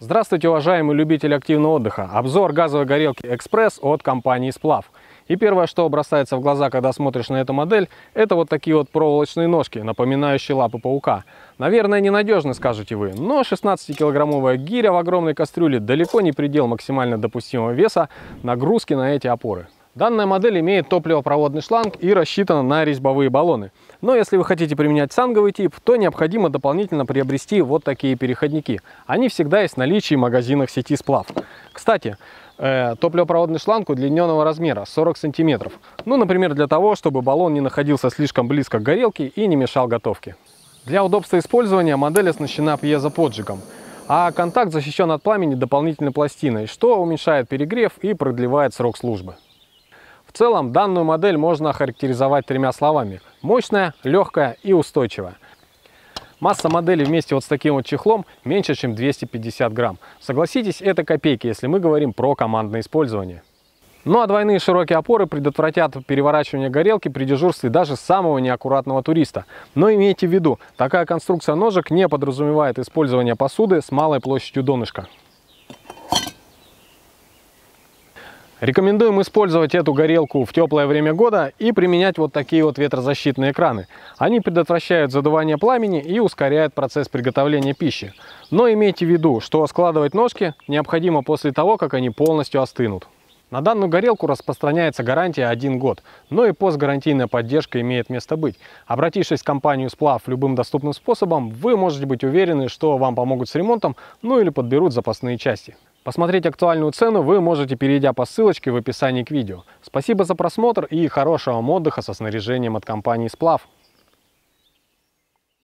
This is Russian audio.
Здравствуйте, уважаемые любители активного отдыха! Обзор газовой горелки «Экспресс» от компании «Сплав». И первое, что бросается в глаза, когда смотришь на эту модель, это вот такие вот проволочные ножки, напоминающие лапы паука. Наверное, ненадежны, скажете вы, но 16-килограммовая гиря в огромной кастрюле далеко не предел максимально допустимого веса нагрузки на эти опоры. Данная модель имеет топливопроводный шланг и рассчитана на резьбовые баллоны. Но если вы хотите применять санговый тип, то необходимо дополнительно приобрести вот такие переходники. Они всегда есть в наличии в магазинах сети «Сплав». Кстати, э, топливопроводный шланг удлиненного размера 40 сантиметров. Ну, например, для того, чтобы баллон не находился слишком близко к горелке и не мешал готовке. Для удобства использования модель оснащена пьезоподжигом, а контакт защищен от пламени дополнительной пластиной, что уменьшает перегрев и продлевает срок службы. В целом данную модель можно охарактеризовать тремя словами. Мощная, легкая и устойчивая. Масса модели вместе вот с таким вот чехлом меньше, чем 250 грамм. Согласитесь, это копейки, если мы говорим про командное использование. Ну а двойные широкие опоры предотвратят переворачивание горелки при дежурстве даже самого неаккуратного туриста. Но имейте в виду, такая конструкция ножек не подразумевает использование посуды с малой площадью донышка. Рекомендуем использовать эту горелку в теплое время года и применять вот такие вот ветрозащитные экраны. Они предотвращают задувание пламени и ускоряют процесс приготовления пищи. Но имейте в виду, что складывать ножки необходимо после того, как они полностью остынут. На данную горелку распространяется гарантия 1 год, но и постгарантийная поддержка имеет место быть. Обратившись в компанию «Сплав» любым доступным способом, вы можете быть уверены, что вам помогут с ремонтом, ну или подберут запасные части. Посмотреть актуальную цену вы можете, перейдя по ссылочке в описании к видео. Спасибо за просмотр и хорошего вам отдыха со снаряжением от компании «Сплав».